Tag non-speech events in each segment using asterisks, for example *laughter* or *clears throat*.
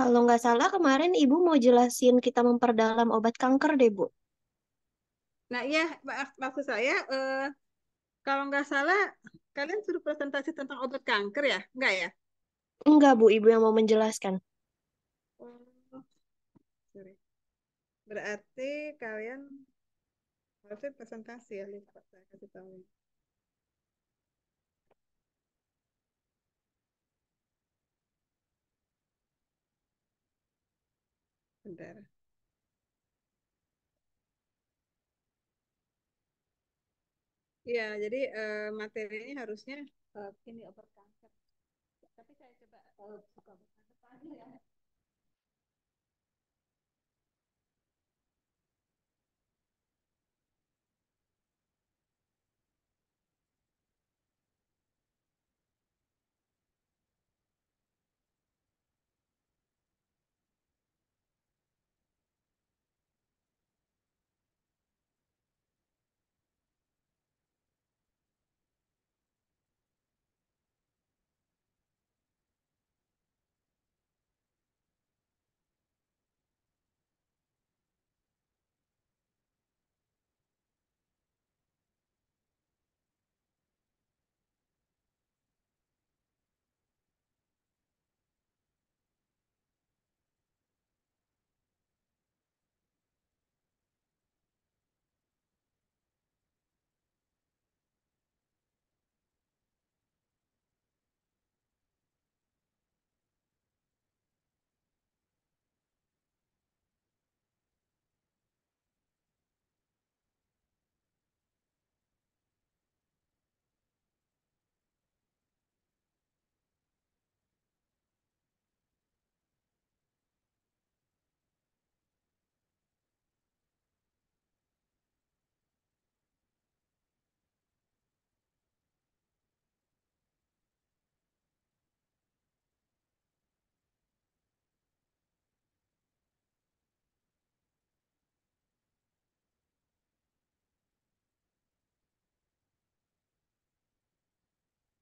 Kalau nggak salah kemarin Ibu mau jelasin kita memperdalam obat kanker deh, Bu. Nah, iya, mak maksud saya eh, kalau nggak salah kalian suruh presentasi tentang obat kanker ya? nggak ya? Enggak, Bu. Ibu yang mau menjelaskan. Oh, Berarti kalian harusnya presentasi ya, lihat saya kasih tahu. Ya. Bentar. Iya, jadi eh, materi ini harusnya eh, ini over Tapi saya coba buka-buka eh, ya.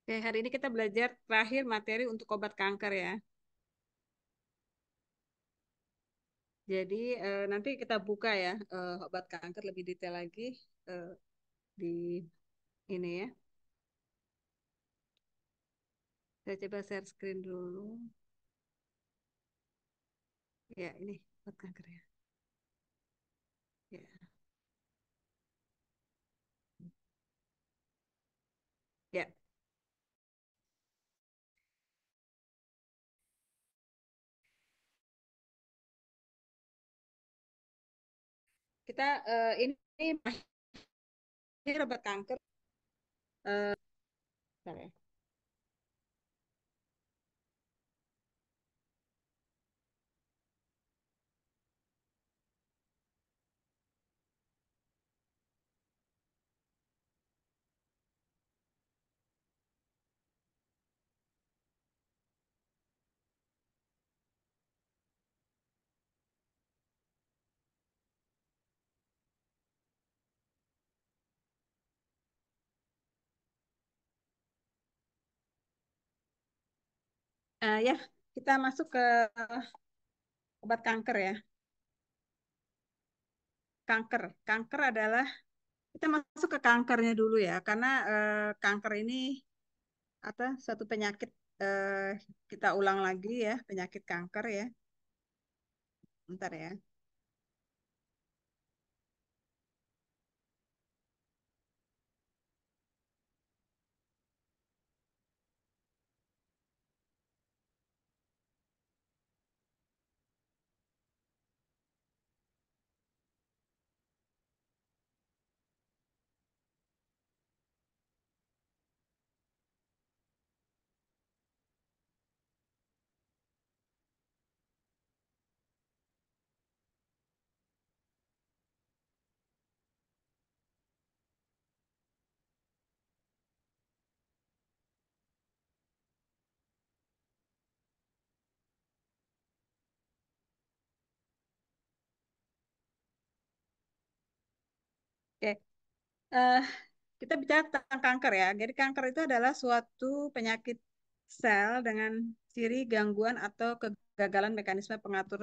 Oke, hari ini kita belajar terakhir materi untuk obat kanker ya. Jadi eh, nanti kita buka ya eh, obat kanker lebih detail lagi eh, di ini ya. Saya coba share screen dulu. Ya, ini obat kanker ya. Ya. Ya, kita uh, ini masih obat kanker. Uh, Uh, ya, kita masuk ke obat kanker ya. Kanker. Kanker adalah kita masuk ke kankernya dulu ya, karena uh, kanker ini atau satu penyakit uh, kita ulang lagi ya, penyakit kanker ya. Ntar ya. uh, kita bicara tentang kanker ya. Jadi kanker itu adalah suatu penyakit sel dengan ciri gangguan atau kegagalan mekanisme pengatur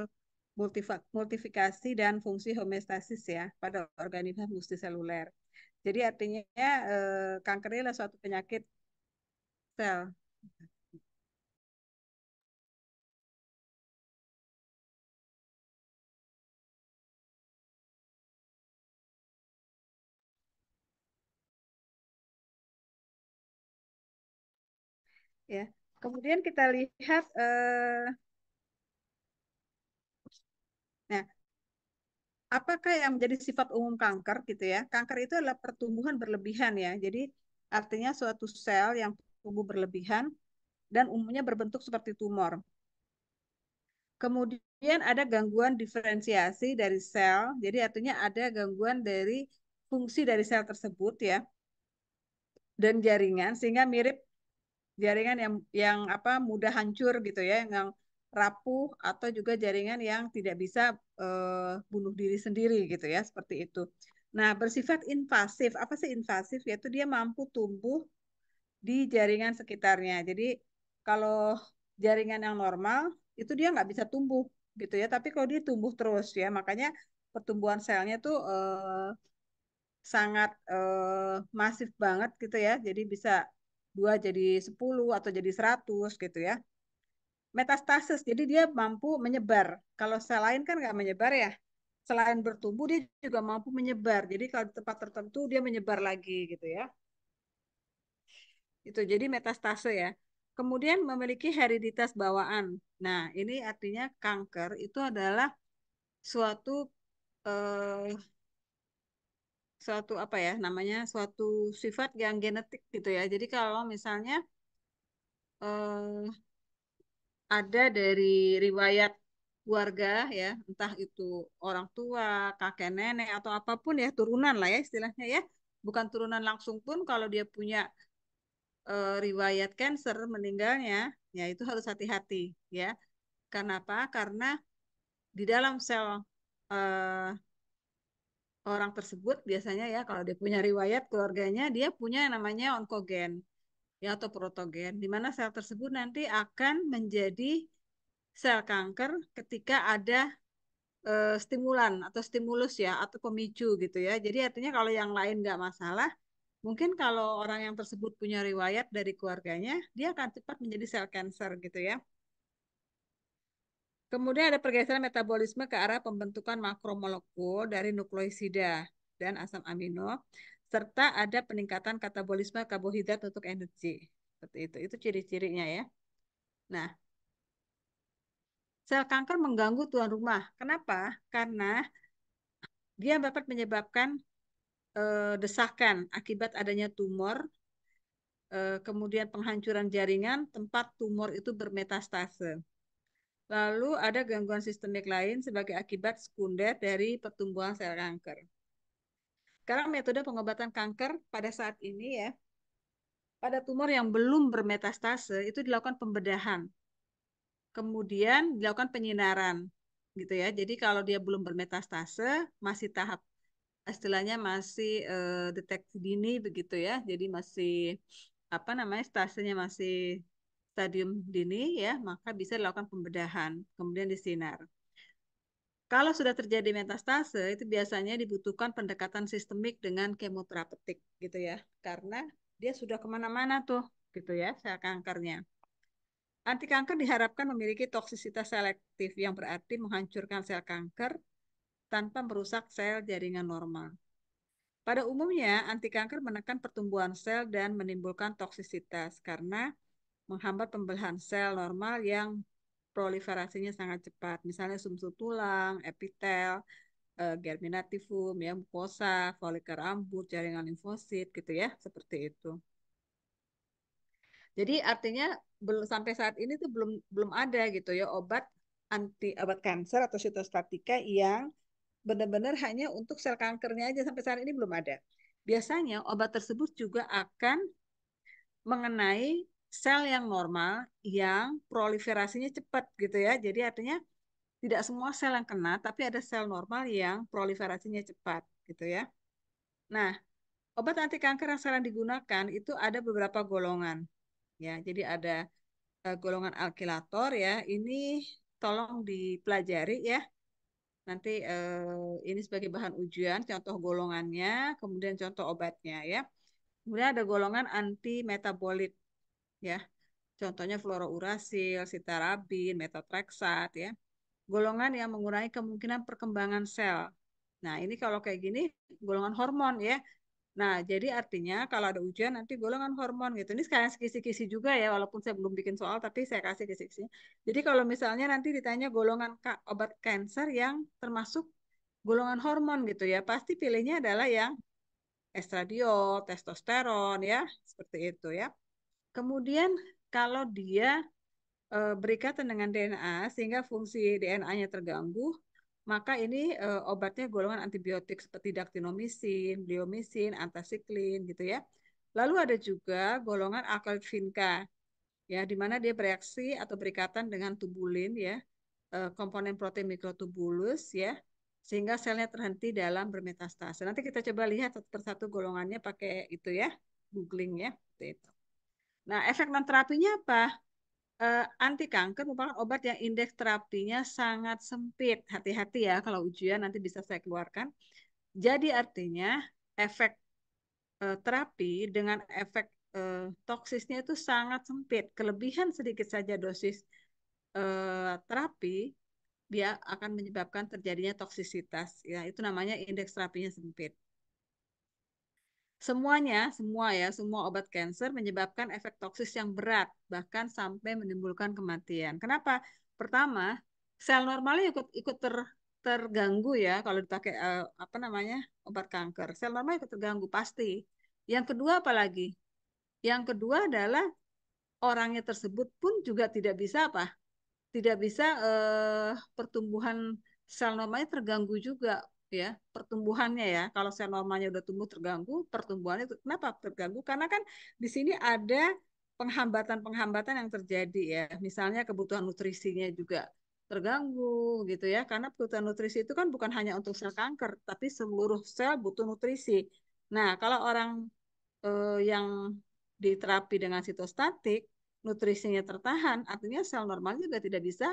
multifikasi dan fungsi homeostasis ya pada organisme seluler. Jadi artinya uh, kanker ini adalah suatu penyakit sel. Ya. Kemudian kita lihat eh, nah apakah yang menjadi sifat umum kanker gitu ya? Kanker itu adalah pertumbuhan berlebihan ya. Jadi artinya suatu sel yang tumbuh berlebihan dan umumnya berbentuk seperti tumor. Kemudian ada gangguan diferensiasi dari sel. Jadi artinya ada gangguan dari fungsi dari sel tersebut ya dan jaringan sehingga mirip jaringan yang yang apa mudah hancur gitu ya yang rapuh atau juga jaringan yang tidak bisa uh, bunuh diri sendiri gitu ya seperti itu. Nah bersifat invasif apa sih invasif yaitu dia mampu tumbuh di jaringan sekitarnya. Jadi kalau jaringan yang normal itu dia nggak bisa tumbuh gitu ya tapi kalau dia tumbuh terus ya makanya pertumbuhan selnya tuh uh, sangat uh, masif banget gitu ya. Jadi bisa dua jadi 10 atau jadi 100 gitu ya. Metastasis, jadi dia mampu menyebar. Kalau sel lain kan nggak menyebar ya. Selain bertumbuh, dia juga mampu menyebar. Jadi kalau di tempat tertentu, dia menyebar lagi gitu ya. Itu jadi metastase ya. Kemudian memiliki hereditas bawaan. Nah, ini artinya kanker itu adalah suatu eh, suatu apa ya namanya suatu sifat yang genetik gitu ya. Jadi kalau misalnya eh, ada dari riwayat keluarga ya entah itu orang tua kakek nenek atau apapun ya turunan lah ya istilahnya ya bukan turunan langsung pun kalau dia punya eh, riwayat cancer meninggalnya ya itu harus hati-hati ya kenapa karena di dalam sel eh, orang tersebut biasanya ya kalau dia punya riwayat keluarganya dia punya yang namanya onkogen ya atau protogen di mana sel tersebut nanti akan menjadi sel kanker ketika ada e, stimulan atau stimulus ya atau pemicu gitu ya. Jadi artinya kalau yang lain nggak masalah, mungkin kalau orang yang tersebut punya riwayat dari keluarganya, dia akan cepat menjadi sel kanker gitu ya. Kemudian ada pergeseran metabolisme ke arah pembentukan makromolekul dari nukleosida dan asam amino, serta ada peningkatan katabolisme karbohidrat untuk energi. Seperti itu. Itu ciri-cirinya ya. Nah, sel kanker mengganggu tuan rumah. Kenapa? Karena dia dapat menyebabkan e, desakan akibat adanya tumor, e, kemudian penghancuran jaringan tempat tumor itu bermetastase Lalu ada gangguan sistemik lain sebagai akibat sekunder dari pertumbuhan sel kanker. Sekarang metode pengobatan kanker pada saat ini ya, pada tumor yang belum bermetastase itu dilakukan pembedahan. Kemudian dilakukan penyinaran gitu ya. Jadi kalau dia belum bermetastase masih tahap istilahnya masih eh, deteksi dini begitu ya. Jadi masih apa namanya stasenya masih stadium dini ya, maka bisa dilakukan pembedahan, kemudian disinar. Kalau sudah terjadi metastase, itu biasanya dibutuhkan pendekatan sistemik dengan kemoterapeutik gitu ya, karena dia sudah kemana-mana tuh gitu ya sel kankernya. Anti kanker diharapkan memiliki toksisitas selektif yang berarti menghancurkan sel kanker tanpa merusak sel jaringan normal. Pada umumnya, anti kanker menekan pertumbuhan sel dan menimbulkan toksisitas karena menghambat pembelahan sel normal yang proliferasinya sangat cepat. Misalnya sumsum tulang, epitel, eh, germinativum, ya, mukosa, folikel rambut, jaringan limfosit, gitu ya, seperti itu. Jadi artinya belum sampai saat ini tuh belum belum ada gitu ya obat anti obat kanker atau sitostatika yang benar-benar hanya untuk sel kankernya aja sampai saat ini belum ada. Biasanya obat tersebut juga akan mengenai sel yang normal yang proliferasinya cepat gitu ya. Jadi artinya tidak semua sel yang kena, tapi ada sel normal yang proliferasinya cepat gitu ya. Nah, obat anti kanker yang sekarang digunakan itu ada beberapa golongan ya. Jadi ada uh, golongan alkilator ya. Ini tolong dipelajari ya. Nanti uh, ini sebagai bahan ujian contoh golongannya, kemudian contoh obatnya ya. Kemudian ada golongan anti metabolit ya. Contohnya fluorouracil, sitarabin, metotrexat ya. Golongan yang mengurangi kemungkinan perkembangan sel. Nah, ini kalau kayak gini golongan hormon ya. Nah, jadi artinya kalau ada ujian nanti golongan hormon gitu. Ini sekalian kisi-kisi juga ya, walaupun saya belum bikin soal, tapi saya kasih kisi-kisi. Jadi kalau misalnya nanti ditanya golongan obat kanker yang termasuk golongan hormon gitu ya, pasti pilihnya adalah yang estradiol, testosteron ya, seperti itu ya. Kemudian kalau dia e, eh, berikatan dengan DNA sehingga fungsi DNA-nya terganggu, maka ini e, obatnya golongan antibiotik seperti daktinomisin, bleomisin, antasiklin gitu ya. Lalu ada juga golongan alkaloid ya di mana dia bereaksi atau berikatan dengan tubulin ya eh, komponen protein mikrotubulus ya sehingga selnya terhenti dalam bermetastase. Nanti kita coba lihat satu persatu golongannya pakai itu ya, googling ya, itu. Nah, efek non terapinya apa? Eh, anti kanker merupakan obat yang indeks terapinya sangat sempit. Hati-hati ya kalau ujian nanti bisa saya keluarkan. Jadi artinya efek eh, terapi dengan efek eh, toksisnya itu sangat sempit. Kelebihan sedikit saja dosis eh, terapi dia akan menyebabkan terjadinya toksisitas ya itu namanya indeks terapinya sempit Semuanya, semua ya, semua obat kanker menyebabkan efek toksis yang berat, bahkan sampai menimbulkan kematian. Kenapa? Pertama, sel normalnya ikut ikut ter terganggu ya kalau dipakai eh, apa namanya obat kanker. Sel normal ikut terganggu pasti. Yang kedua apalagi? Yang kedua adalah orangnya tersebut pun juga tidak bisa apa? Tidak bisa uh, pertumbuhan sel normalnya terganggu juga ya pertumbuhannya ya kalau sel normalnya udah tumbuh terganggu pertumbuhannya itu kenapa terganggu karena kan di sini ada penghambatan-penghambatan yang terjadi ya misalnya kebutuhan nutrisinya juga terganggu gitu ya karena kebutuhan nutrisi itu kan bukan hanya untuk sel kanker tapi seluruh sel butuh nutrisi nah kalau orang eh, yang diterapi dengan sitostatik nutrisinya tertahan artinya sel normal juga tidak bisa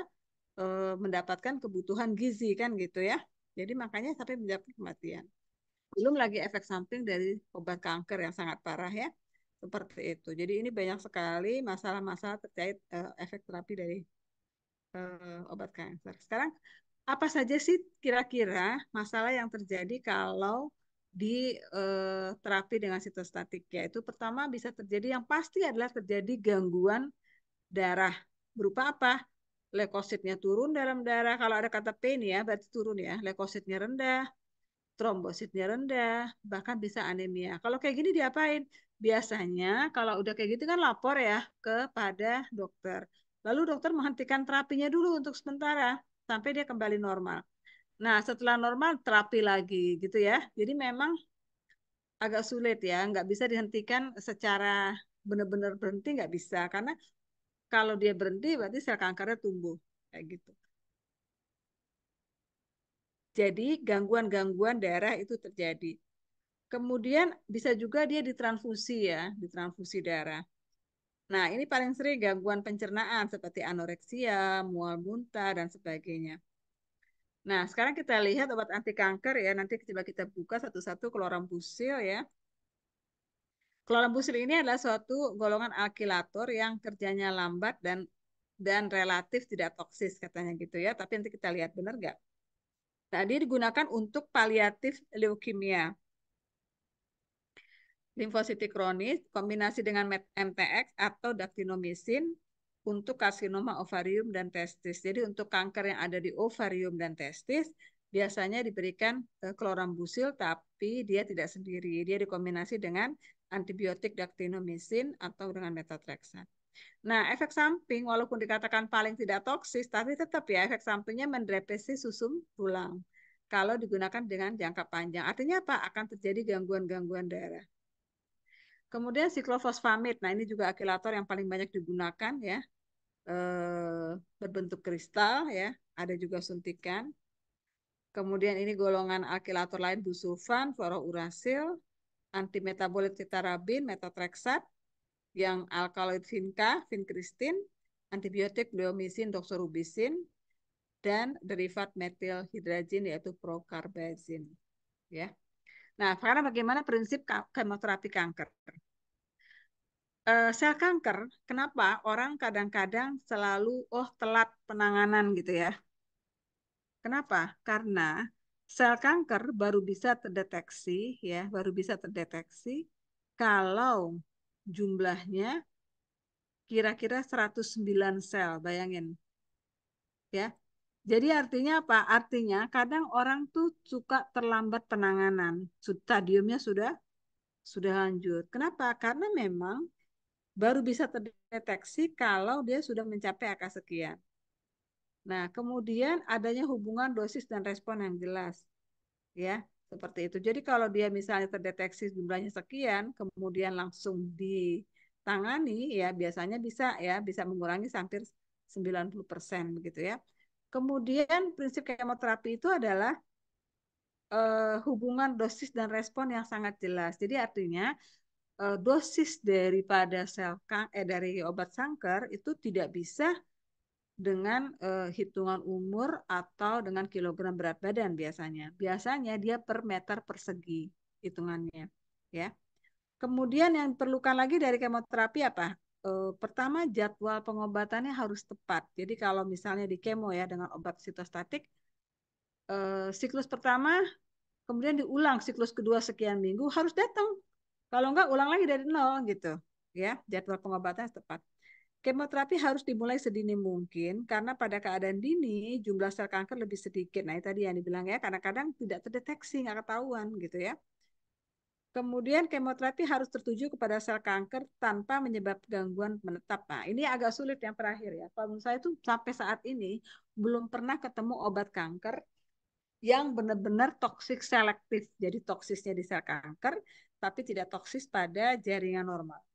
eh, mendapatkan kebutuhan gizi kan gitu ya jadi makanya sampai menyebabkan kematian. Belum lagi efek samping dari obat kanker yang sangat parah ya. Seperti itu. Jadi ini banyak sekali masalah-masalah terkait uh, efek terapi dari uh, obat kanker. Sekarang apa saja sih kira-kira masalah yang terjadi kalau di uh, terapi dengan sitostatik yaitu pertama bisa terjadi yang pasti adalah terjadi gangguan darah berupa apa leukositnya turun dalam darah. Kalau ada kata P ya, berarti turun ya. Leukositnya rendah, trombositnya rendah, bahkan bisa anemia. Kalau kayak gini diapain? Biasanya kalau udah kayak gitu kan lapor ya kepada dokter. Lalu dokter menghentikan terapinya dulu untuk sementara sampai dia kembali normal. Nah, setelah normal terapi lagi gitu ya. Jadi memang agak sulit ya, nggak bisa dihentikan secara benar-benar berhenti nggak bisa karena kalau dia berhenti berarti sel kankernya tumbuh kayak gitu. Jadi gangguan-gangguan darah itu terjadi. Kemudian bisa juga dia ditransfusi ya, ditransfusi darah. Nah, ini paling sering gangguan pencernaan seperti anoreksia, mual muntah, dan sebagainya. Nah, sekarang kita lihat obat anti kanker ya. Nanti coba kita buka satu-satu klorambusil ya. Kelonam busri ini adalah suatu golongan alkilator yang kerjanya lambat dan dan relatif tidak toksis katanya gitu ya. Tapi nanti kita lihat benar nggak. Nah, dia digunakan untuk paliatif leukemia. Limfositik kronis kombinasi dengan MTX atau daktinomisin untuk karsinoma ovarium dan testis. Jadi untuk kanker yang ada di ovarium dan testis biasanya diberikan eh, klorambusil tapi dia tidak sendiri. Dia dikombinasi dengan antibiotik daktinomisin atau dengan metotrexat. Nah, efek samping walaupun dikatakan paling tidak toksis, tapi tetap ya efek sampingnya mendrepesi susum tulang kalau digunakan dengan jangka panjang. Artinya apa? Akan terjadi gangguan-gangguan darah. Kemudian siklofosfamid. Nah, ini juga akilator yang paling banyak digunakan ya. E, berbentuk kristal ya. Ada juga suntikan. Kemudian ini golongan akilator lain busulfan, fluorourasil, antimetabolit citarabin, metotrexat, yang alkaloid vinca, vincristin, antibiotik bleomisin, doxorubicin, dan derivat metil yaitu procarbazin. Ya. Nah, sekarang bagaimana prinsip kemoterapi kanker? Uh, sel kanker, kenapa orang kadang-kadang selalu oh telat penanganan gitu ya? Kenapa? Karena sel kanker baru bisa terdeteksi ya, baru bisa terdeteksi kalau jumlahnya kira-kira 109 sel, bayangin. Ya. Jadi artinya apa? Artinya kadang orang tuh suka terlambat penanganan. Stadiumnya sudah sudah lanjut. Kenapa? Karena memang baru bisa terdeteksi kalau dia sudah mencapai angka sekian. Nah, kemudian adanya hubungan dosis dan respon yang jelas. Ya, seperti itu. Jadi kalau dia misalnya terdeteksi jumlahnya sekian, kemudian langsung ditangani ya biasanya bisa ya bisa mengurangi hampir 90% begitu ya. Kemudian prinsip kemoterapi itu adalah eh, hubungan dosis dan respon yang sangat jelas. Jadi artinya eh, dosis daripada sel eh dari obat kanker itu tidak bisa dengan uh, hitungan umur atau dengan kilogram berat badan biasanya. Biasanya dia per meter persegi hitungannya, ya. Kemudian yang perlukan lagi dari kemoterapi apa? E, pertama jadwal pengobatannya harus tepat. Jadi kalau misalnya di kemo ya dengan obat sitostatik, e, siklus pertama kemudian diulang siklus kedua sekian minggu harus datang. Kalau enggak ulang lagi dari nol gitu. Ya, jadwal pengobatan tepat. Kemoterapi harus dimulai sedini mungkin karena pada keadaan dini jumlah sel kanker lebih sedikit. Nah, tadi yang dibilang ya, karena kadang tidak terdeteksi, nggak ketahuan gitu ya. Kemudian kemoterapi harus tertuju kepada sel kanker tanpa menyebab gangguan menetap. Nah, ini agak sulit yang terakhir ya. Kalau saya itu sampai saat ini belum pernah ketemu obat kanker yang benar-benar toksik selektif. Jadi toksisnya di sel kanker, tapi tidak toksis pada jaringan normal.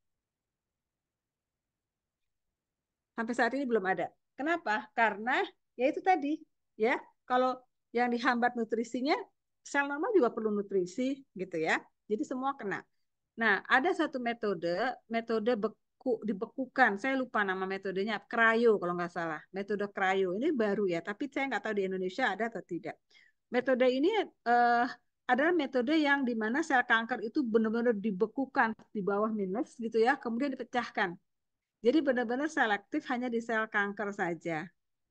Sampai saat ini belum ada. Kenapa? Karena ya itu tadi, ya. Kalau yang dihambat nutrisinya, sel normal juga perlu nutrisi gitu ya. Jadi semua kena. Nah, ada satu metode, metode beku dibekukan. Saya lupa nama metodenya, krayo kalau nggak salah. Metode krayo. Ini baru ya, tapi saya nggak tahu di Indonesia ada atau tidak. Metode ini eh, adalah metode yang dimana sel kanker itu benar-benar dibekukan di bawah minus gitu ya, kemudian dipecahkan jadi benar-benar selektif hanya di sel kanker saja.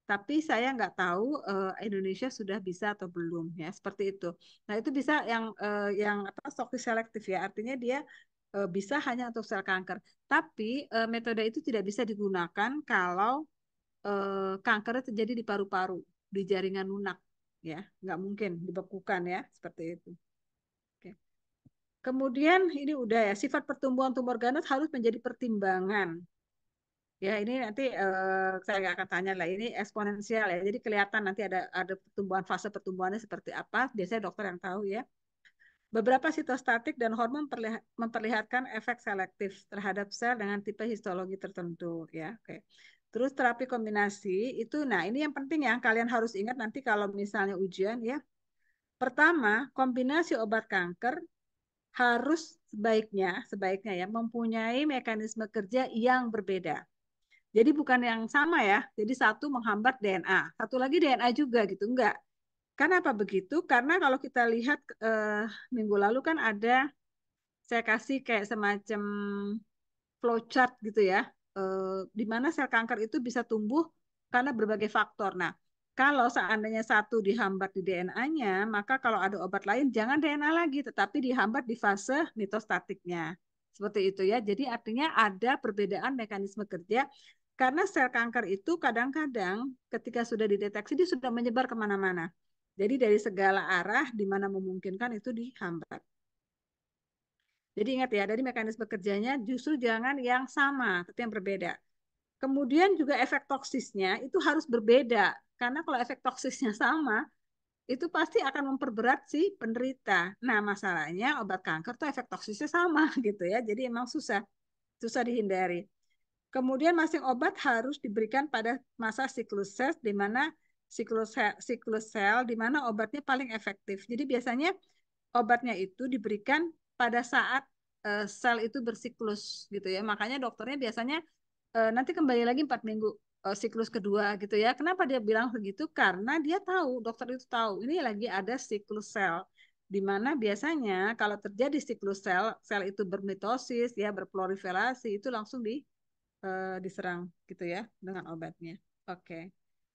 Tapi saya nggak tahu uh, Indonesia sudah bisa atau belum ya seperti itu. Nah itu bisa yang uh, yang apa stoki selektif ya artinya dia uh, bisa hanya untuk sel kanker. Tapi uh, metode itu tidak bisa digunakan kalau uh, kanker terjadi di paru-paru, di jaringan lunak ya nggak mungkin dibekukan ya seperti itu. Oke. Kemudian ini udah ya sifat pertumbuhan tumor ganas harus menjadi pertimbangan Ya, ini nanti uh, saya akan tanya lah. Ini eksponensial ya. Jadi kelihatan nanti ada ada pertumbuhan fase pertumbuhannya seperti apa. Biasanya dokter yang tahu ya. Beberapa sitostatik dan hormon memperlihatkan efek selektif terhadap sel dengan tipe histologi tertentu ya. Oke. Terus terapi kombinasi itu nah ini yang penting yang kalian harus ingat nanti kalau misalnya ujian ya. Pertama, kombinasi obat kanker harus sebaiknya sebaiknya ya mempunyai mekanisme kerja yang berbeda. Jadi bukan yang sama ya. Jadi satu menghambat DNA, satu lagi DNA juga gitu. Enggak. Karena apa begitu? Karena kalau kita lihat eh, minggu lalu kan ada saya kasih kayak semacam flowchart gitu ya. Eh, di mana sel kanker itu bisa tumbuh karena berbagai faktor. Nah, kalau seandainya satu dihambat di DNA-nya, maka kalau ada obat lain jangan DNA lagi, tetapi dihambat di fase mitostatiknya. Seperti itu ya. Jadi artinya ada perbedaan mekanisme kerja karena sel kanker itu kadang-kadang ketika sudah dideteksi dia sudah menyebar kemana-mana. Jadi dari segala arah di mana memungkinkan itu dihambat. Jadi ingat ya, dari mekanisme kerjanya justru jangan yang sama, tapi yang berbeda. Kemudian juga efek toksisnya itu harus berbeda. Karena kalau efek toksisnya sama, itu pasti akan memperberat si penderita. Nah, masalahnya obat kanker tuh efek toksisnya sama *laughs* gitu ya. Jadi emang susah, susah dihindari. Kemudian masing obat harus diberikan pada masa siklus sel di mana siklus sel, siklus sel di mana obatnya paling efektif. Jadi biasanya obatnya itu diberikan pada saat uh, sel itu bersiklus gitu ya. Makanya dokternya biasanya uh, nanti kembali lagi empat minggu uh, siklus kedua gitu ya. Kenapa dia bilang begitu? Karena dia tahu, dokter itu tahu ini lagi ada siklus sel di mana biasanya kalau terjadi siklus sel, sel itu bermitosis ya, berproliferasi itu langsung di uh, diserang gitu ya dengan obatnya. Oke. Okay.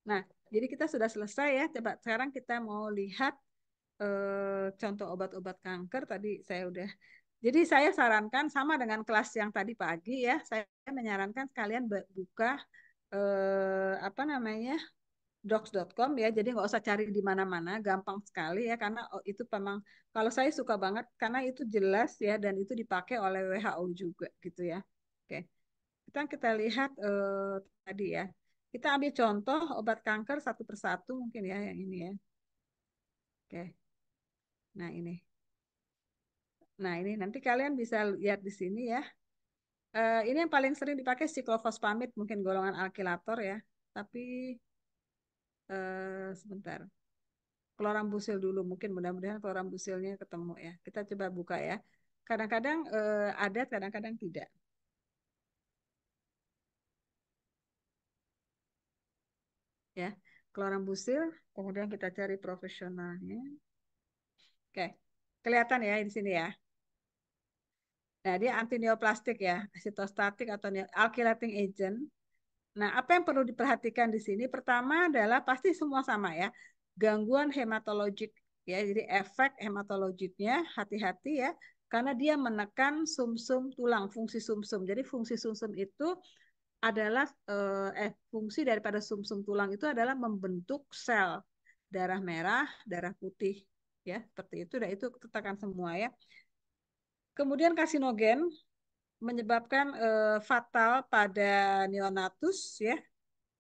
Nah, jadi kita sudah selesai ya. Coba sekarang kita mau lihat uh, contoh obat-obat kanker tadi saya udah. Jadi saya sarankan sama dengan kelas yang tadi pagi ya. Saya menyarankan kalian buka uh, apa namanya docs.com ya. Jadi nggak usah cari di mana-mana, gampang sekali ya. Karena oh, itu memang kalau saya suka banget karena itu jelas ya dan itu dipakai oleh WHO juga gitu ya. Oke. Kita kita lihat eh, tadi ya. Kita ambil contoh obat kanker satu persatu mungkin ya yang ini ya. Oke. Nah, ini. Nah, ini nanti kalian bisa lihat di sini ya. Eh, ini yang paling sering dipakai siklofosfamid mungkin golongan alkilator ya. Tapi eh, sebentar busil dulu mungkin mudah-mudahan busilnya ketemu ya. Kita coba buka ya. Kadang-kadang eh, ada, kadang-kadang tidak. ya keluaran busil kemudian kita cari profesionalnya oke kelihatan ya di sini ya nah dia anti neoplastik ya sitostatik atau alkylating agent nah apa yang perlu diperhatikan di sini pertama adalah pasti semua sama ya gangguan hematologik ya jadi efek hematologiknya hati-hati ya karena dia menekan sumsum -sum tulang fungsi sumsum -sum. jadi fungsi sumsum -sum itu adalah eh, eh fungsi daripada sumsum -sum tulang itu adalah membentuk sel darah merah, darah putih ya, seperti itu dan itu tetakan semua ya. Kemudian kasinogen menyebabkan eh, fatal pada neonatus ya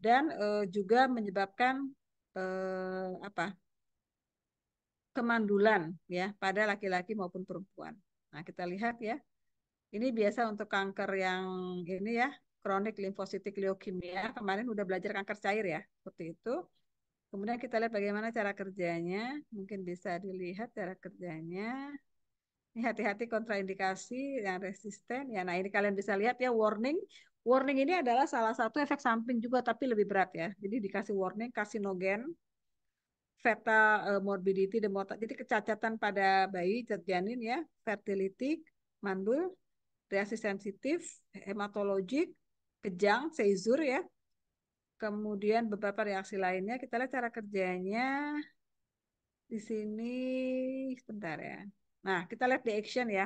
dan eh, juga menyebabkan eh, apa? kemandulan ya pada laki-laki maupun perempuan. Nah, kita lihat ya. Ini biasa untuk kanker yang ini ya, kronik limfositik leukemia. Kemarin udah belajar kanker cair ya, seperti itu. Kemudian kita lihat bagaimana cara kerjanya. Mungkin bisa dilihat cara kerjanya. Ini hati-hati kontraindikasi yang resisten. Ya, nah ini kalian bisa lihat ya warning. Warning ini adalah salah satu efek samping juga tapi lebih berat ya. Jadi dikasih warning kasinogen, fetal eh, morbidity dan jadi kecacatan pada bayi janin ya, fertility, mandul, reaksi sensitif, hematologik, kejang, seizur ya. Kemudian beberapa reaksi lainnya. Kita lihat cara kerjanya di sini. Sebentar ya. Nah, kita lihat di action ya.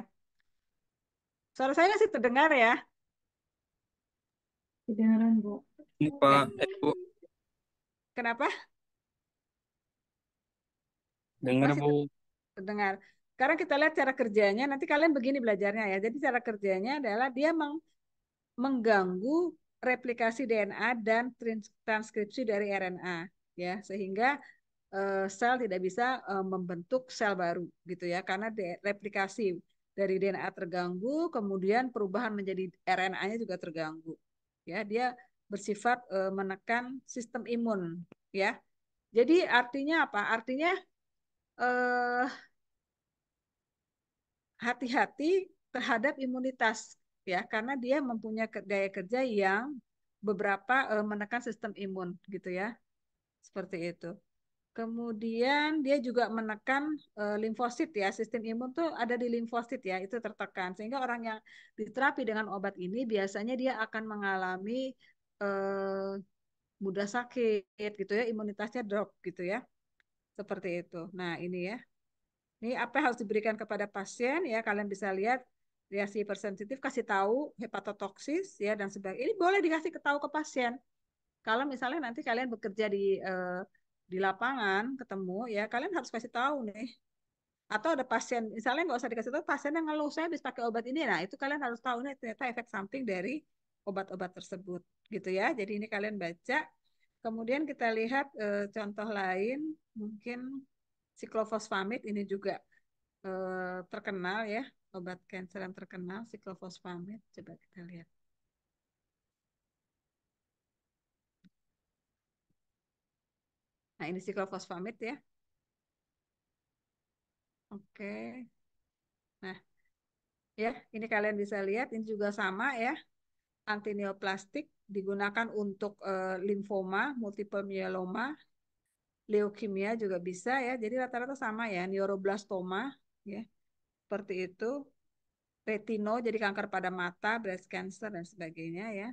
Suara saya masih terdengar ya? Kedengaran, Bu. Pak, eh, Bu. Kenapa? Dengar, Bu. Terdengar. Sekarang kita lihat cara kerjanya. Nanti kalian begini belajarnya ya. Jadi cara kerjanya adalah dia meng mengganggu replikasi DNA dan transkripsi dari RNA ya sehingga uh, sel tidak bisa uh, membentuk sel baru gitu ya karena replikasi dari DNA terganggu kemudian perubahan menjadi RNA-nya juga terganggu ya dia bersifat uh, menekan sistem imun ya jadi artinya apa artinya hati-hati terhadap imunitas ya karena dia mempunyai daya kerja yang beberapa uh, menekan sistem imun gitu ya seperti itu kemudian dia juga menekan uh, limfosit ya sistem imun tuh ada di limfosit ya itu tertekan sehingga orang yang diterapi dengan obat ini biasanya dia akan mengalami uh, mudah sakit gitu ya imunitasnya drop gitu ya seperti itu nah ini ya ini apa yang harus diberikan kepada pasien ya kalian bisa lihat reaksi hipersensitif kasih tahu hepatotoksis ya dan sebagainya. Ini boleh dikasih tahu ke pasien. Kalau misalnya nanti kalian bekerja di eh, di lapangan ketemu ya kalian harus kasih tahu nih atau ada pasien misalnya nggak usah dikasih tahu pasien yang ngeluh saya habis pakai obat ini nah itu kalian harus tahu nih ternyata efek samping dari obat-obat tersebut gitu ya jadi ini kalian baca kemudian kita lihat e, contoh lain mungkin siklofosfamid ini juga e, terkenal ya obat kanker yang terkenal siklofosfamid coba kita lihat nah ini siklofosfamid ya oke nah ya ini kalian bisa lihat ini juga sama ya antineoplastik digunakan untuk uh, eh, limfoma multiple myeloma leukemia juga bisa ya jadi rata-rata sama ya neuroblastoma ya seperti itu, retino jadi kanker pada mata, breast cancer dan sebagainya ya.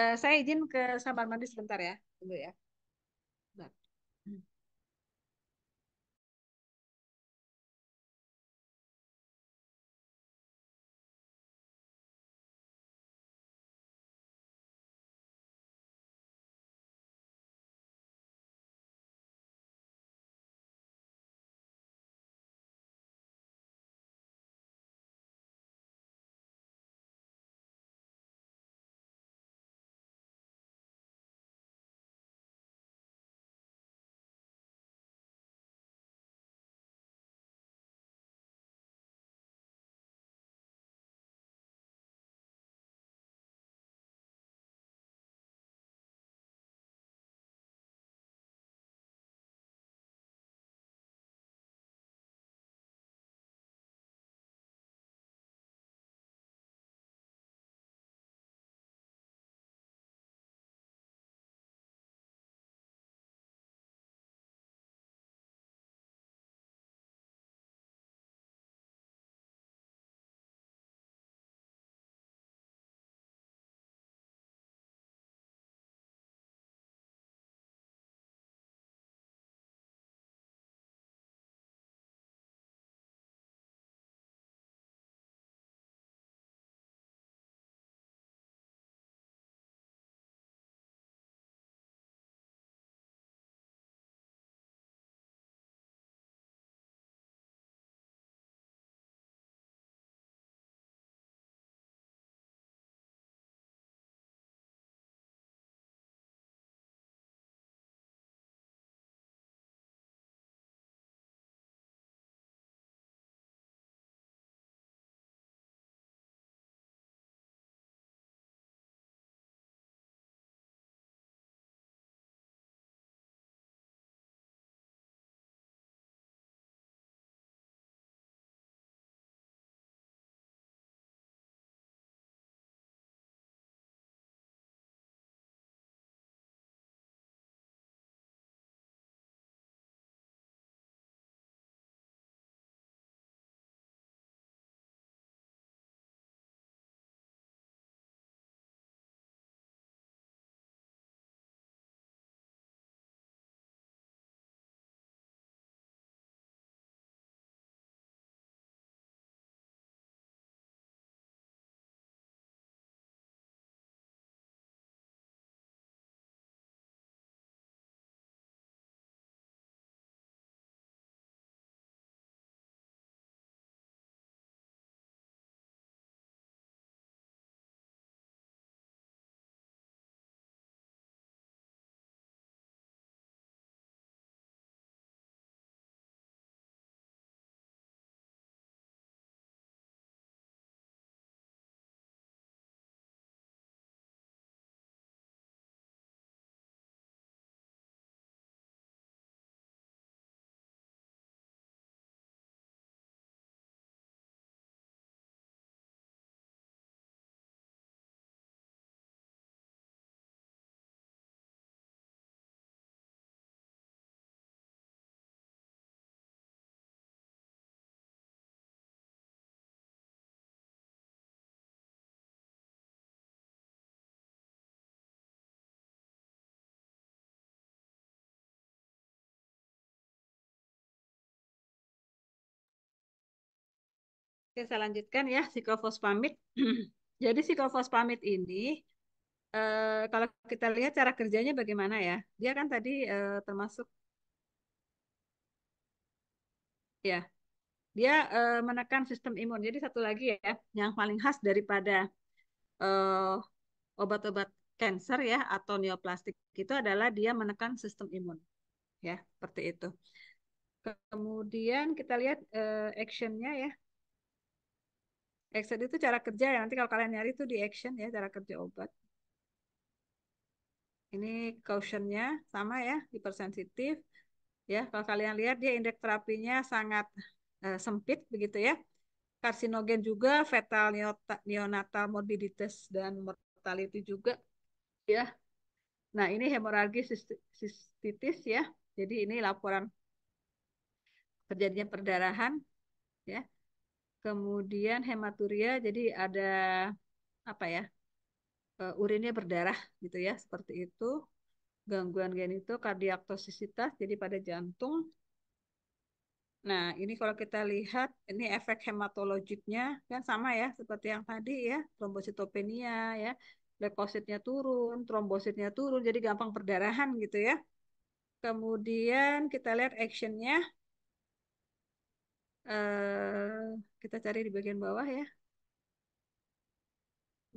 Uh, saya izin ke Sabar Mandi sebentar ya, tunggu ya. Oke, saya lanjutkan ya siklofosfamid. *clears throat* Jadi siklofosfamid ini eh, kalau kita lihat cara kerjanya bagaimana ya? Dia kan tadi eh, termasuk ya. Dia eh, menekan sistem imun. Jadi satu lagi ya yang paling khas daripada eh, obat-obat kanker ya atau neoplastik itu adalah dia menekan sistem imun. Ya, seperti itu. Kemudian kita lihat eh, actionnya ya Action itu cara kerja ya. Nanti kalau kalian nyari itu di action ya cara kerja obat. Ini cautionnya sama ya hipersensitif. Ya kalau kalian lihat dia indeks terapinya sangat uh, sempit begitu ya. Karsinogen juga, fetal neonatal morbiditas dan mortality juga ya. Nah ini hemoragi sistitis ya. Jadi ini laporan terjadinya perdarahan ya kemudian hematuria jadi ada apa ya e, urinnya berdarah gitu ya seperti itu gangguan genito kardiaktosisitas jadi pada jantung nah ini kalau kita lihat ini efek hematologiknya kan sama ya seperti yang tadi ya trombositopenia ya leukositnya turun trombositnya turun jadi gampang perdarahan gitu ya kemudian kita lihat actionnya Eh, kita cari di bagian bawah ya.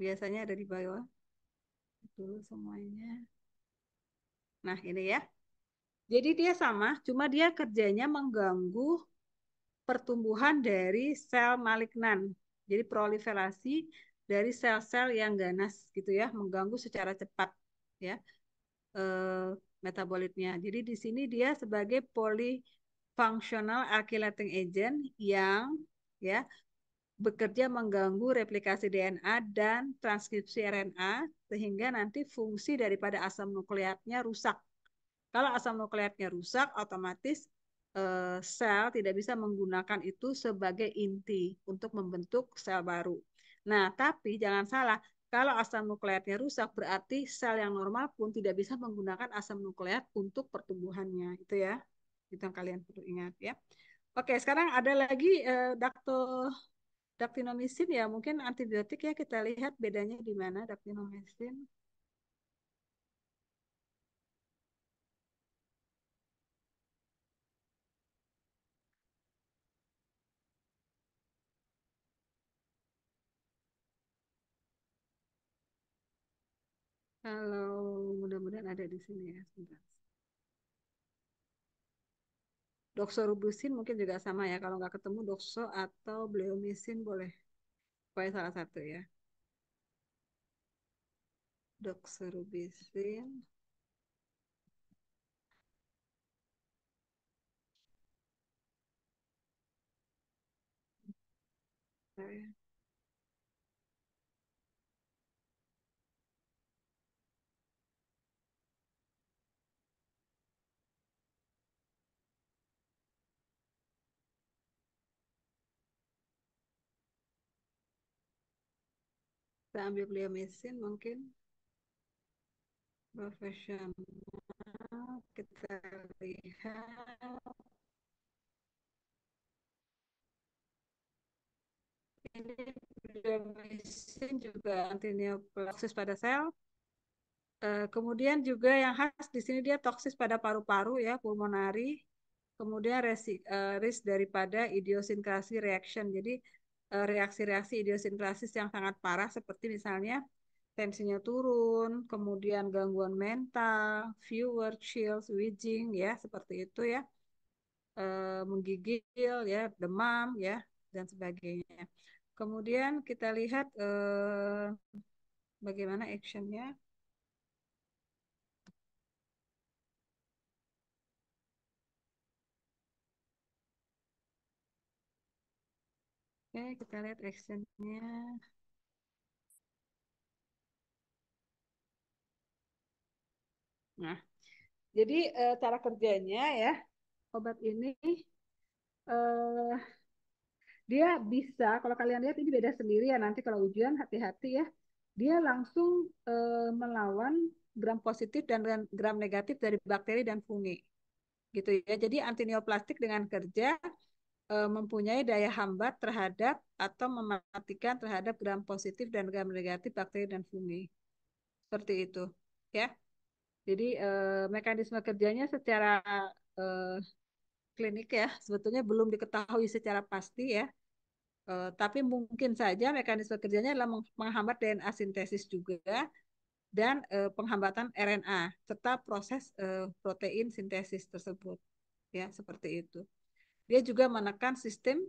Biasanya ada di bawah. Dulu semuanya. Nah, ini ya. Jadi dia sama, cuma dia kerjanya mengganggu pertumbuhan dari sel malignan. Jadi proliferasi dari sel-sel yang ganas gitu ya, mengganggu secara cepat ya. Eh, metabolitnya. Jadi di sini dia sebagai poli functional alkylating agent yang ya bekerja mengganggu replikasi DNA dan transkripsi RNA sehingga nanti fungsi daripada asam nukleatnya rusak. Kalau asam nukleatnya rusak, otomatis eh, sel tidak bisa menggunakan itu sebagai inti untuk membentuk sel baru. Nah, tapi jangan salah, kalau asam nukleatnya rusak berarti sel yang normal pun tidak bisa menggunakan asam nukleat untuk pertumbuhannya, itu ya. Itu yang kalian perlu ingat ya. Oke, sekarang ada lagi eh, dakto daktinomisin ya, mungkin antibiotik ya kita lihat bedanya di mana daktinomisin. Kalau mudah-mudahan ada di sini ya, sebentar doxorubicin mungkin juga sama ya kalau nggak ketemu doxo atau bleomycin boleh pokoknya salah satu ya doxorubicin Sorry. kita ambil kuliah mesin mungkin profesional kita lihat ini kuliah mesin juga anti neoplastis pada sel eh, kemudian juga yang khas di sini dia toksis pada paru-paru ya pulmonari kemudian eh, risk daripada idiosinkrasi reaction jadi Eh, reaksi-reaksi idiosinkrasis yang sangat parah seperti misalnya tensinya turun, kemudian gangguan mental, fewer chills, wheezing ya seperti itu ya. E, menggigil ya, demam ya dan sebagainya. Kemudian kita lihat e, bagaimana actionnya. Oke, kita lihat actionnya. Nah, jadi eh, cara kerjanya ya, obat ini eh, dia bisa, kalau kalian lihat ini beda sendiri ya, nanti kalau ujian hati-hati ya, dia langsung eh, melawan gram positif dan gram negatif dari bakteri dan fungi gitu ya. Jadi antineoplastik dengan kerja Eh, mempunyai daya hambat terhadap atau mematikan terhadap gram positif dan gram negatif bakteri dan fungi. Seperti itu, ya. Jadi eh, mekanisme kerjanya secara eh, klinik ya sebetulnya belum diketahui secara pasti ya. tapi mungkin saja mekanisme kerjanya adalah menghambat DNA sintesis juga dan penghambatan RNA serta proses protein sintesis tersebut. Ya, seperti itu dia juga menekan sistem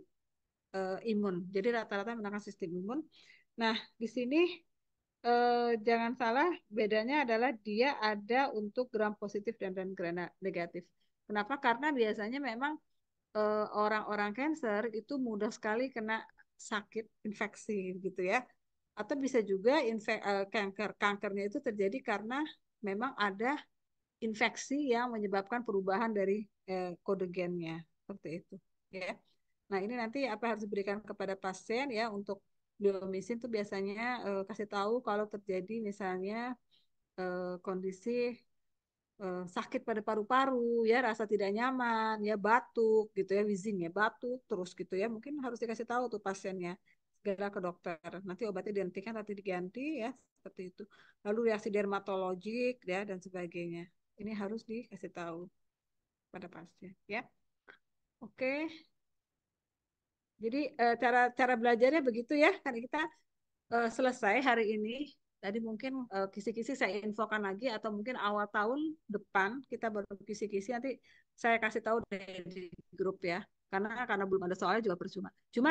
uh, imun. Jadi rata-rata menekan sistem imun. Nah, di sini eh, jangan salah, bedanya adalah dia ada untuk gram positif dan, gram negatif. Kenapa? Karena biasanya memang eh, orang-orang uh, cancer itu mudah sekali kena sakit infeksi gitu ya. Atau bisa juga infek, eh, kanker kankernya itu terjadi karena memang ada infeksi yang menyebabkan perubahan dari eh, kode gennya seperti itu ya nah ini nanti apa harus diberikan kepada pasien ya untuk biomisin itu biasanya eh, kasih tahu kalau terjadi misalnya eh, kondisi eh, sakit pada paru-paru ya rasa tidak nyaman ya batuk gitu ya wheezing ya batuk terus gitu ya mungkin harus dikasih tahu tuh pasiennya segera ke dokter. Nanti obatnya dihentikan nanti diganti ya seperti itu. Lalu reaksi dermatologik ya dan sebagainya. Ini harus dikasih tahu pada pasien ya. Oke. Jadi eh, cara cara belajarnya begitu ya karena kita eh, selesai hari ini. Tadi mungkin eh, kisi-kisi saya infokan lagi atau mungkin awal tahun depan kita baru kisi-kisi nanti saya kasih tahu di grup ya. Karena karena belum ada soalnya juga percuma. Cuma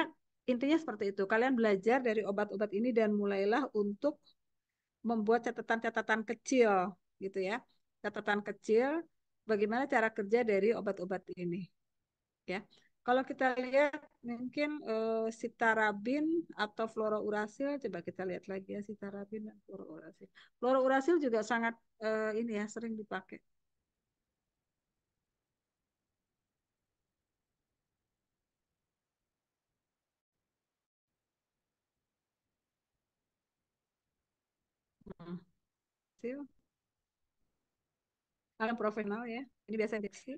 intinya seperti itu. Kalian belajar dari obat-obat ini dan mulailah untuk membuat catatan-catatan kecil gitu ya. Catatan kecil bagaimana cara kerja dari obat-obat ini ya. Kalau kita lihat mungkin uh, sitarabin atau fluorouracil, coba kita lihat lagi ya sitarabin dan fluorouracil. Fluorouracil juga sangat uh, ini ya sering dipakai. Nah, profesional ya, ini biasanya injeksi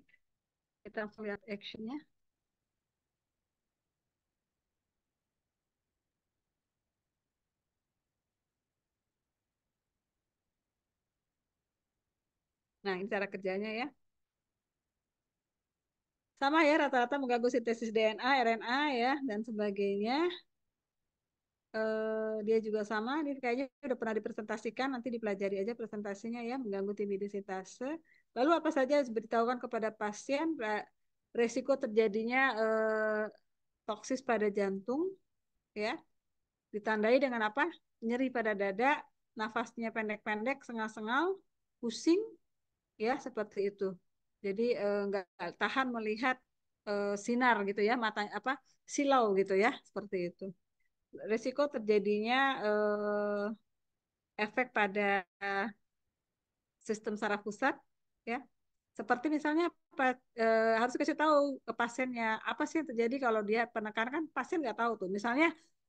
kita langsung lihat actionnya Nah, ini cara kerjanya ya. Sama ya, rata-rata mengganggu sintesis DNA, RNA ya, dan sebagainya. Uh, dia juga sama, ini kayaknya udah pernah dipresentasikan, nanti dipelajari aja presentasinya ya, mengganggu timidisitase. Lalu apa saja yang diberitahukan kepada pasien resiko terjadinya eh, toksis pada jantung ya. Ditandai dengan apa? Nyeri pada dada, nafasnya pendek-pendek, sengal-sengal, pusing ya seperti itu. Jadi eh, nggak eh, tahan melihat eh, sinar gitu ya, mata apa? silau gitu ya, seperti itu. Resiko terjadinya eh, efek pada sistem saraf pusat ya seperti misalnya e, harus kasih tahu ke pasiennya apa sih yang terjadi kalau dia penekanan kan pasien nggak tahu tuh misalnya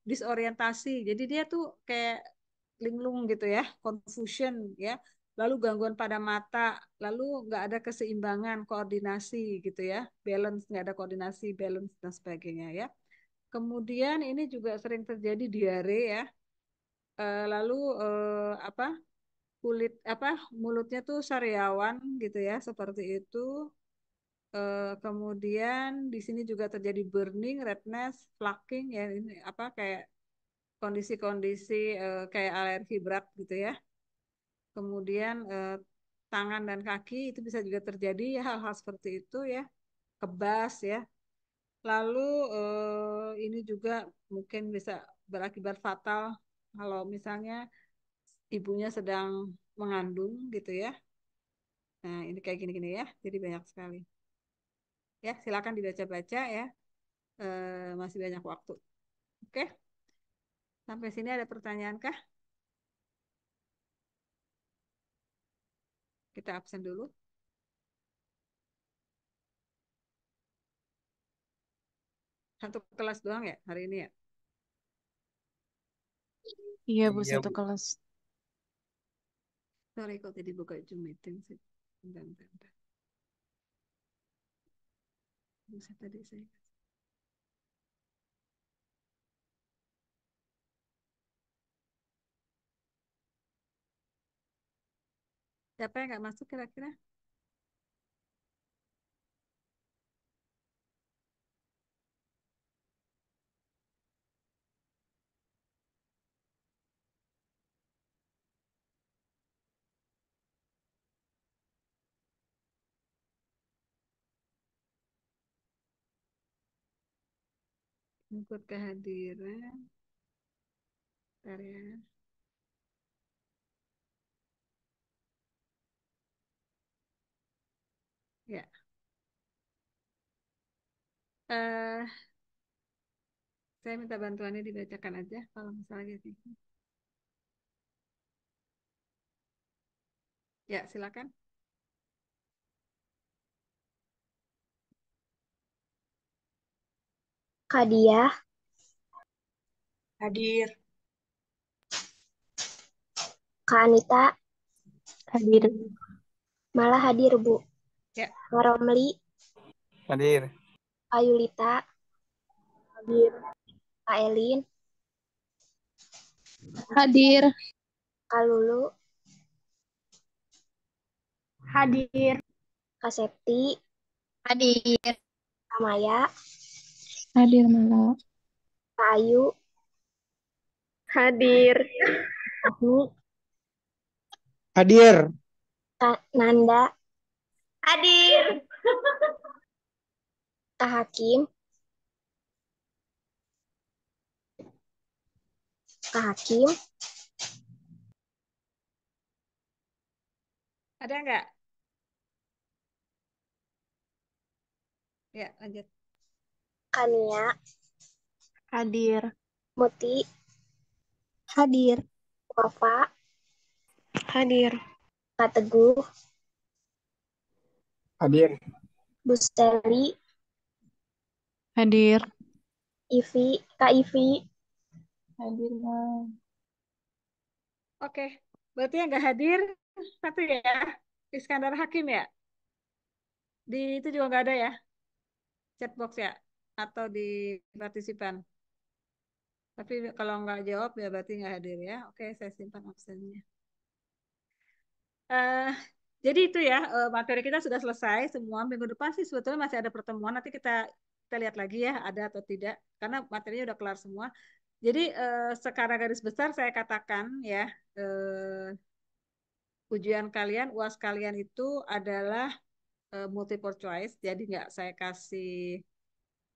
disorientasi jadi dia tuh kayak linglung gitu ya confusion ya lalu gangguan pada mata lalu nggak ada keseimbangan koordinasi gitu ya balance nggak ada koordinasi balance dan sebagainya ya kemudian ini juga sering terjadi diare ya eh, lalu eh, apa kulit apa mulutnya tuh sariawan gitu ya seperti itu eh, kemudian di sini juga terjadi burning redness flaking ya ini apa kayak kondisi-kondisi eh, kayak alergi berat gitu ya kemudian eh, tangan dan kaki itu bisa juga terjadi ya, hal-hal seperti itu ya kebas ya lalu ini juga mungkin bisa berakibat fatal kalau misalnya ibunya sedang mengandung gitu ya. Nah, ini kayak gini-gini ya. Jadi banyak sekali. Ya, silakan dibaca-baca ya. E, masih banyak waktu. Oke. Sampai sini ada pertanyaan kah? Kita absen dulu. Satu kelas doang ya hari ini ya? Iya, Bu, iya, satu kelas. Sorry kok tadi buka Zoom meeting sih. Bentar, bentar, bentar. Bisa tadi saya Siapa yang nggak masuk kira-kira? Ikut kehadiran. Bentar ya. Ya. Uh, saya minta bantuannya dibacakan aja kalau misalnya gitu. Ya, silakan. Kak Hadir. Kak Anita? Hadir. Malah hadir, Bu. Ya. Kak Romli? Hadir. Kak Yulita? Hadir. Kak Elin? Hadir. Kak Lulu? Hadir. Kak Septi? Hadir. Kak Maya? Hadir malah. kayu Hadir. Aku. Hadir. Kak Nanda. Hadir. Kak Hakim. Kak Hakim. Ada enggak Ya, lanjut. Kania. Hadir. Muti. Hadir. Wafa. Hadir. Kak Teguh. Hadir. Busteli. Hadir. Ivi, Kak Ivi. Hadir, Bang. Oke, berarti yang nggak hadir satu ya, Iskandar Hakim ya? Di itu juga nggak ada ya? Chatbox ya? atau di partisipan? Tapi kalau nggak jawab ya berarti nggak hadir ya. Oke, saya simpan absennya. Uh, jadi itu ya eh, materi kita sudah selesai semua. Minggu depan sih sebetulnya masih ada pertemuan. Nanti kita kita lihat lagi ya ada atau tidak karena materinya sudah kelar semua. Jadi uh, eh, secara garis besar saya katakan ya uh, ujian kalian uas kalian itu adalah uh, multiple choice. Jadi nggak saya kasih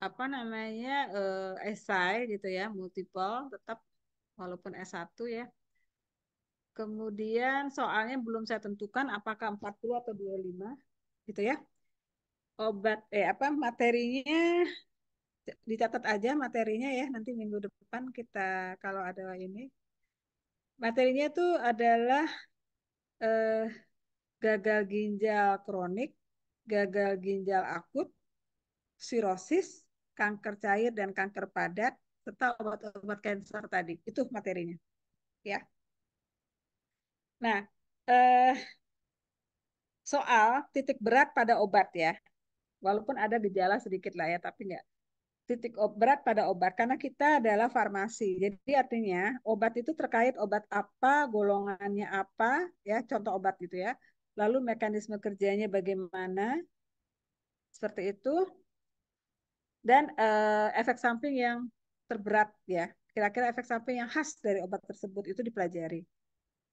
apa namanya uh, eh, esai gitu ya, multiple tetap walaupun S1 ya. Kemudian soalnya belum saya tentukan apakah 40 atau 25 gitu ya. Obat eh apa materinya dicatat aja materinya ya nanti minggu depan kita kalau ada ini. Materinya tuh adalah eh, gagal ginjal kronik, gagal ginjal akut, sirosis, kanker cair dan kanker padat serta obat-obat kanker tadi. Itu materinya. Ya. Nah, eh, soal titik berat pada obat ya. Walaupun ada gejala sedikit lah ya, tapi enggak titik berat pada obat karena kita adalah farmasi. Jadi artinya obat itu terkait obat apa, golongannya apa, ya contoh obat gitu ya. Lalu mekanisme kerjanya bagaimana? Seperti itu dan uh, efek samping yang terberat ya kira-kira efek samping yang khas dari obat tersebut itu dipelajari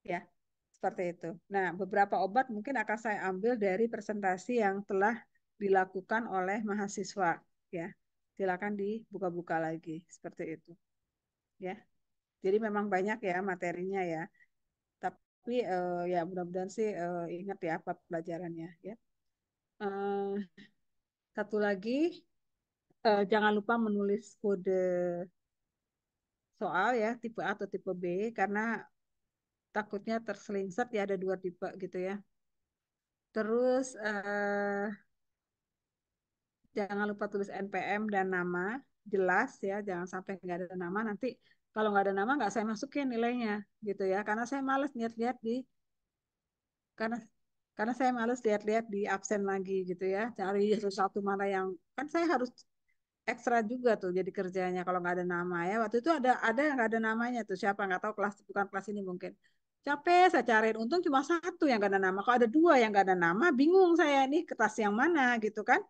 ya seperti itu nah beberapa obat mungkin akan saya ambil dari presentasi yang telah dilakukan oleh mahasiswa ya silakan dibuka-buka lagi seperti itu ya jadi memang banyak ya materinya ya tapi uh, ya mudah-mudahan sih uh, ingat ya apa pelajarannya ya uh, satu lagi uh, jangan lupa menulis kode soal ya tipe A atau tipe B karena takutnya terselingset ya ada dua tipe gitu ya. Terus uh, jangan lupa tulis NPM dan nama jelas ya jangan sampai nggak ada nama nanti kalau nggak ada nama nggak saya masukin nilainya gitu ya karena saya males lihat-lihat di karena karena saya males lihat-lihat di absen lagi gitu ya cari satu-satu mana yang kan saya harus ekstra juga tuh jadi kerjanya kalau nggak ada nama ya waktu itu ada ada yang nggak ada namanya tuh siapa nggak tahu kelas bukan kelas ini mungkin capek saya cariin untung cuma satu yang nggak ada nama kalau ada dua yang nggak ada nama bingung saya nih kertas yang mana gitu kan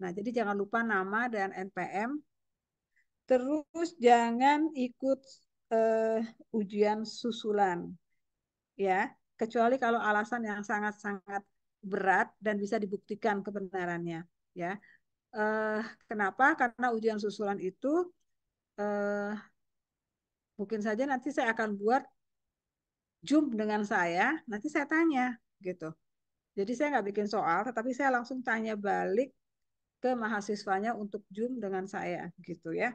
nah jadi jangan lupa nama dan NPM terus jangan ikut uh, ujian susulan ya kecuali kalau alasan yang sangat-sangat berat dan bisa dibuktikan kebenarannya ya Eh, kenapa? Karena ujian susulan itu eh, mungkin saja nanti saya akan buat jump dengan saya, nanti saya tanya gitu. Jadi saya nggak bikin soal, tetapi saya langsung tanya balik ke mahasiswanya untuk jump dengan saya gitu ya.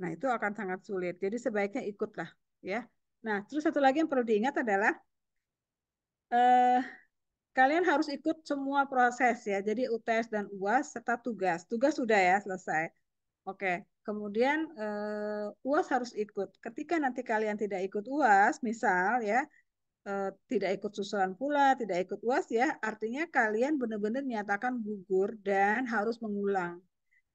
Nah, itu akan sangat sulit. Jadi sebaiknya ikutlah ya. Nah, terus satu lagi yang perlu diingat adalah uh, kalian harus ikut semua proses ya. Jadi UTS dan UAS serta tugas. Tugas sudah ya selesai. Oke, kemudian eh, UAS harus ikut. Ketika nanti kalian tidak ikut UAS, misal ya eh, tidak ikut susulan pula, tidak ikut UAS ya, artinya kalian benar-benar menyatakan gugur dan harus mengulang.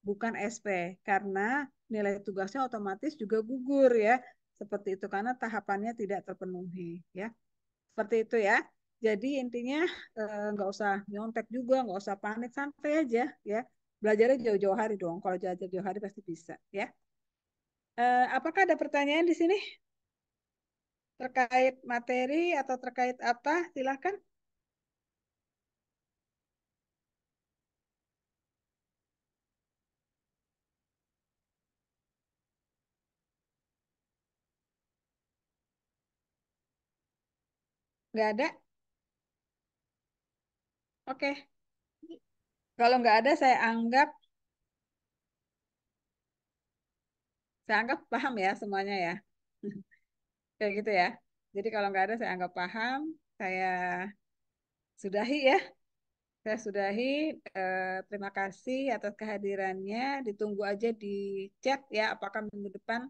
Bukan SP karena nilai tugasnya otomatis juga gugur ya. Seperti itu karena tahapannya tidak terpenuhi ya. Seperti itu ya. Jadi intinya eh, nggak usah nyontek juga, nggak usah panik, santai aja ya. Belajarnya jauh-jauh hari dong. Kalau belajar jauh hari pasti bisa ya. Eh, apakah ada pertanyaan di sini terkait materi atau terkait apa? Silahkan. Nggak ada? Oke. Kalau nggak ada, saya anggap saya anggap paham ya semuanya ya. *laughs* Kayak gitu ya. Jadi kalau nggak ada, saya anggap paham. Saya sudahi ya. Saya sudahi. Eh, terima kasih atas kehadirannya. Ditunggu aja di chat ya. Apakah minggu depan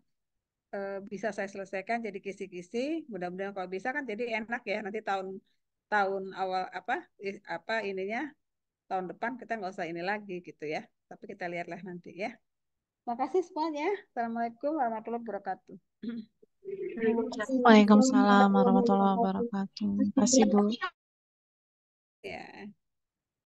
eh, bisa saya selesaikan jadi kisi-kisi. Mudah-mudahan kalau bisa kan jadi enak ya. Nanti tahun tahun awal apa apa ininya tahun depan kita nggak usah ini lagi gitu ya. Tapi kita lihatlah nanti ya. Makasih semuanya. Assalamualaikum warahmatullahi wabarakatuh. Waalaikumsalam warahmatullahi wabarakatuh. Terima kasih Bu. Ya.